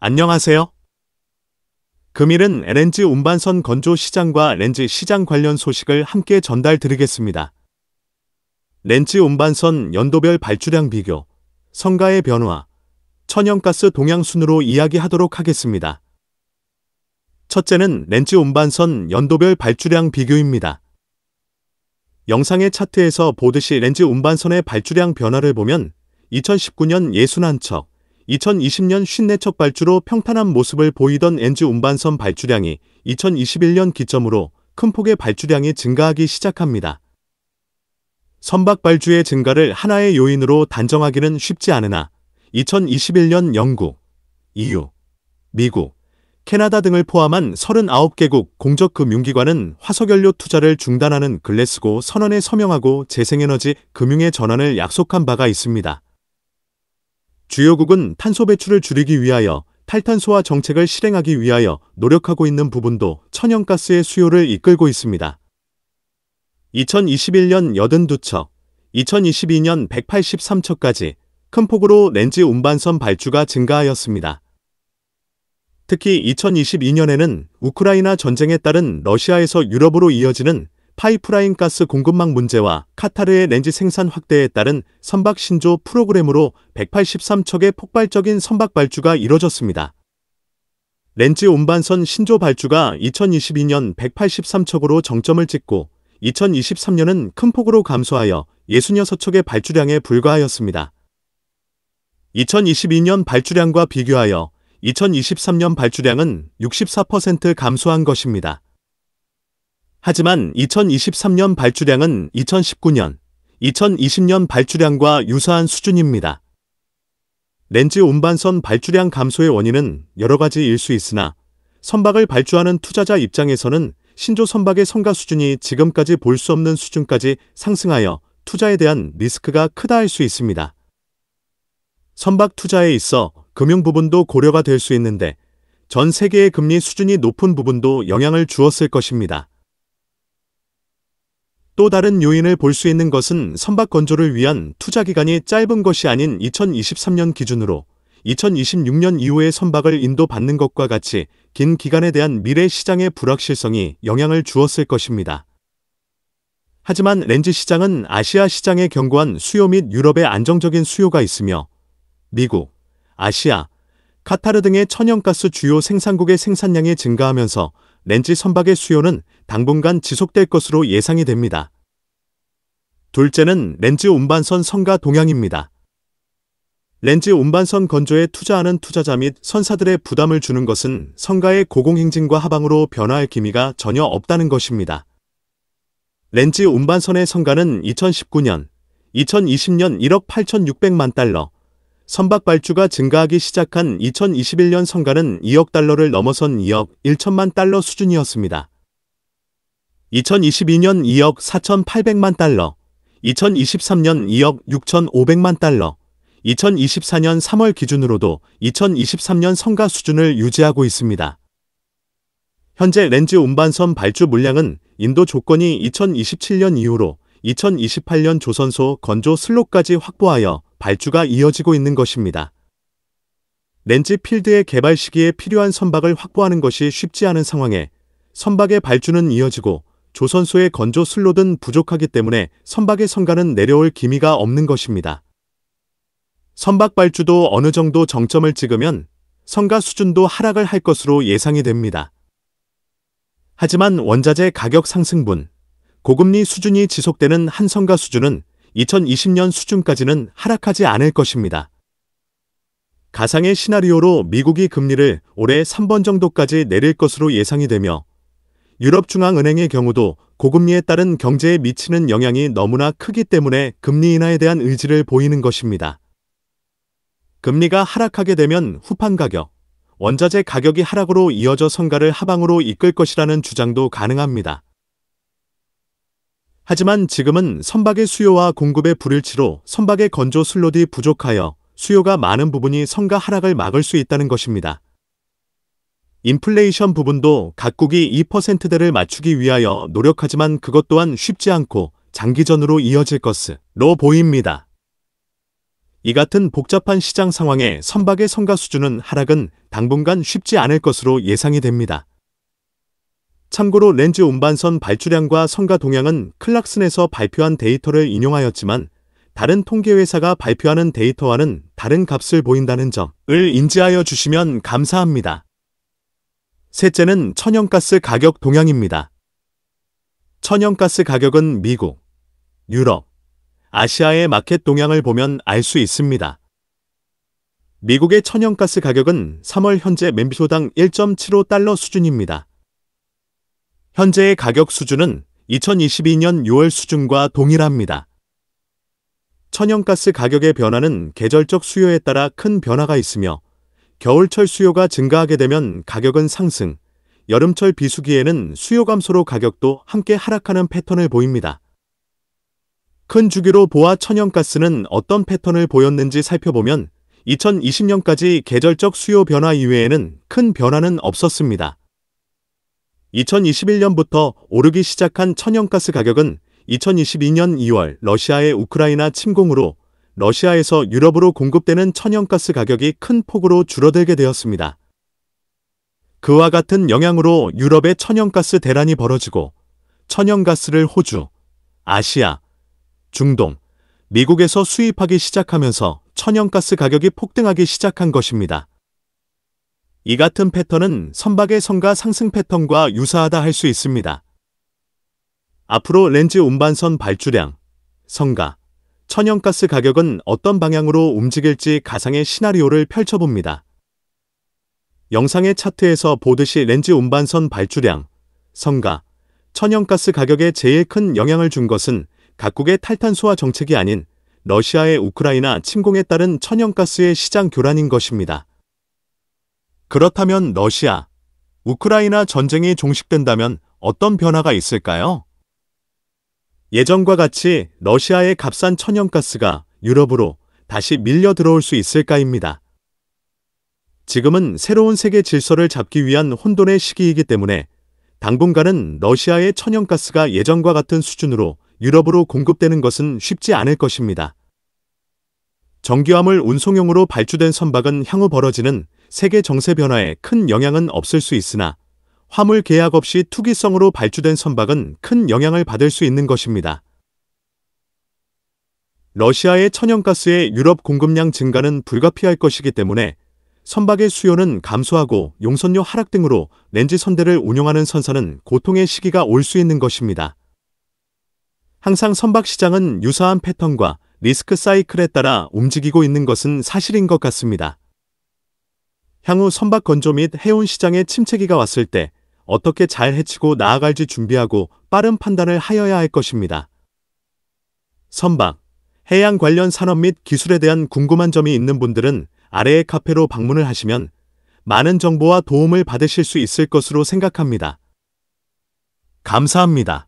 안녕하세요. 금일은 LNG 운반선 건조 시장과 렌즈 시장 관련 소식을 함께 전달 드리겠습니다. 렌즈 운반선 연도별 발주량 비교, 성가의 변화, 천연가스 동향 순으로 이야기하도록 하겠습니다. 첫째는 렌즈 운반선 연도별 발주량 비교입니다. 영상의 차트에서 보듯이 렌즈 운반선의 발주량 변화를 보면 2019년 61척, 2020년 5 4척 발주로 평탄한 모습을 보이던 엔지 운반선 발주량이 2021년 기점으로 큰 폭의 발주량이 증가하기 시작합니다. 선박 발주의 증가를 하나의 요인으로 단정하기는 쉽지 않으나 2021년 영국, EU, 미국, 캐나다 등을 포함한 39개국 공적 금융기관은 화석연료 투자를 중단하는 글래스고 선언에 서명하고 재생에너지 금융의 전환을 약속한 바가 있습니다. 주요국은 탄소 배출을 줄이기 위하여 탈탄소화 정책을 실행하기 위하여 노력하고 있는 부분도 천연가스의 수요를 이끌고 있습니다. 2021년 82척, 2022년 183척까지 큰 폭으로 렌즈 운반선 발주가 증가하였습니다. 특히 2022년에는 우크라이나 전쟁에 따른 러시아에서 유럽으로 이어지는 파이프라인 가스 공급망 문제와 카타르의 렌즈 생산 확대에 따른 선박 신조 프로그램으로 183척의 폭발적인 선박 발주가 이뤄졌습니다. 렌즈 온반선 신조 발주가 2022년 183척으로 정점을 찍고 2023년은 큰 폭으로 감소하여 66척의 발주량에 불과하였습니다. 2022년 발주량과 비교하여 2023년 발주량은 64% 감소한 것입니다. 하지만 2023년 발주량은 2019년, 2020년 발주량과 유사한 수준입니다. 렌즈 운반선 발주량 감소의 원인은 여러 가지일 수 있으나 선박을 발주하는 투자자 입장에서는 신조 선박의 성가 수준이 지금까지 볼 수 없는 수준까지 상승하여 투자에 대한 리스크가 크다 할 수 있습니다. 선박 투자에 있어 금융 부분도 고려가 될 수 있는데 전 세계의 금리 수준이 높은 부분도 영향을 주었을 것입니다. 또 다른 요인을 볼 수 있는 것은 선박 건조를 위한 투자 기간이 짧은 것이 아닌 2023년 기준으로 2026년 이후의 선박을 인도받는 것과 같이 긴 기간에 대한 미래 시장의 불확실성이 영향을 주었을 것입니다. 하지만 렌즈 시장은 아시아 시장의 견고한 수요 및 유럽의 안정적인 수요가 있으며 미국, 아시아, 카타르 등의 천연가스 주요 생산국의 생산량이 증가하면서 렌즈 선박의 수요는 당분간 지속될 것으로 예상이 됩니다. 둘째는 렌즈 운반선 성가 동향입니다. 렌즈 운반선 건조에 투자하는 투자자 및 선사들의 부담을 주는 것은 성가의 고공행진과 하방으로 변화할 기미가 전혀 없다는 것입니다. 렌즈 운반선의 성가는 2019년, 2020년 1억 8,600만 달러, 선박 발주가 증가하기 시작한 2021년 성가는 2억 달러를 넘어선 2억 1천만 달러 수준이었습니다. 2022년 2억 4,800만 달러, 2023년 2억 6,500만 달러, 2024년 3월 기준으로도 2023년 성가 수준을 유지하고 있습니다. 현재 렌즈 운반선 발주 물량은 인도 조건이 2027년 이후로 2028년 조선소 건조 슬롯까지 확보하여 발주가 이어지고 있는 것입니다. 렌즈 필드의 개발 시기에 필요한 선박을 확보하는 것이 쉽지 않은 상황에 선박의 발주는 이어지고 조선소의 건조 슬로든 부족하기 때문에 선박의 성가는 내려올 기미가 없는 것입니다. 선박 발주도 어느 정도 정점을 찍으면 성가 수준도 하락을 할 것으로 예상이 됩니다. 하지만 원자재 가격 상승분, 고금리 수준이 지속되는 한성가 수준은 2020년 수준까지는 하락하지 않을 것입니다. 가상의 시나리오로 미국이 금리를 올해 3번 정도까지 내릴 것으로 예상이 되며 유럽중앙은행의 경우도 고금리에 따른 경제에 미치는 영향이 너무나 크기 때문에 금리 인하에 대한 의지를 보이는 것입니다. 금리가 하락하게 되면 후판 가격, 원자재 가격이 하락으로 이어져 성가를 하방으로 이끌 것이라는 주장도 가능합니다. 하지만 지금은 선박의 수요와 공급의 불일치로 선박의 건조 슬롯이 부족하여 수요가 많은 부분이 성가 하락을 막을 수 있다는 것입니다. 인플레이션 부분도 각국이 2%대를 맞추기 위하여 노력하지만 그것 또한 쉽지 않고 장기전으로 이어질 것으로 보입니다. 이 같은 복잡한 시장 상황에 선박의 성가 수준은 하락은 당분간 쉽지 않을 것으로 예상이 됩니다. 참고로 렌즈 운반선 발출량과 성가 동향은 클락슨에서 발표한 데이터를 인용하였지만 다른 통계회사가 발표하는 데이터와는 다른 값을 보인다는 점을 인지하여 주시면 감사합니다. 셋째는 천연가스 가격 동향입니다. 천연가스 가격은 미국, 유럽, 아시아의 마켓 동향을 보면 알 수 있습니다. 미국의 천연가스 가격은 3월 현재 멤비소당 1.75달러 수준입니다. 현재의 가격 수준은 2022년 6월 수준과 동일합니다. 천연가스 가격의 변화는 계절적 수요에 따라 큰 변화가 있으며 겨울철 수요가 증가하게 되면 가격은 상승, 여름철 비수기에는 수요 감소로 가격도 함께 하락하는 패턴을 보입니다. 큰 주기로 보아 천연가스는 어떤 패턴을 보였는지 살펴보면 2020년까지 계절적 수요 변화 이외에는 큰 변화는 없었습니다. 2021년부터 오르기 시작한 천연가스 가격은 2022년 2월 러시아의 우크라이나 침공으로 러시아에서 유럽으로 공급되는 천연가스 가격이 큰 폭으로 줄어들게 되었습니다. 그와 같은 영향으로 유럽의 천연가스 대란이 벌어지고 천연가스를 호주, 아시아, 중동, 미국에서 수입하기 시작하면서 천연가스 가격이 폭등하기 시작한 것입니다. 이 같은 패턴은 선박의 성가 상승 패턴과 유사하다 할 수 있습니다. 앞으로 렌즈 운반선 발주량, 성가 천연가스 가격은 어떤 방향으로 움직일지 가상의 시나리오를 펼쳐봅니다. 영상의 차트에서 보듯이 렌즈 운반선 발주량, 성가 천연가스 가격에 제일 큰 영향을 준 것은 각국의 탈탄소화 정책이 아닌 러시아의 우크라이나 침공에 따른 천연가스의 시장 교란인 것입니다. 그렇다면 러시아, 우크라이나 전쟁이 종식된다면 어떤 변화가 있을까요? 예전과 같이 러시아의 값싼 천연가스가 유럽으로 다시 밀려 들어올 수 있을까입니다. 지금은 새로운 세계 질서를 잡기 위한 혼돈의 시기이기 때문에 당분간은 러시아의 천연가스가 예전과 같은 수준으로 유럽으로 공급되는 것은 쉽지 않을 것입니다. 정기화물 운송용으로 발주된 선박은 향후 벌어지는 세계 정세 변화에 큰 영향은 없을 수 있으나 화물 계약 없이 투기성으로 발주된 선박은 큰 영향을 받을 수 있는 것입니다. 러시아의 천연가스의 유럽 공급량 증가는 불가피할 것이기 때문에 선박의 수요는 감소하고 용선료 하락 등으로 렌지 선대를 운용하는 선사는 고통의 시기가 올 수 있는 것입니다. 항상 선박 시장은 유사한 패턴과 리스크 사이클에 따라 움직이고 있는 것은 사실인 것 같습니다. 향후 선박 건조 및 해운 시장에 침체기가 왔을 때 어떻게 잘 해치고 나아갈지 준비하고 빠른 판단을 하여야 할 것입니다. 선박, 해양 관련 산업 및 기술에 대한 궁금한 점이 있는 분들은 아래의 카페로 방문을 하시면 많은 정보와 도움을 받으실 수 있을 것으로 생각합니다. 감사합니다.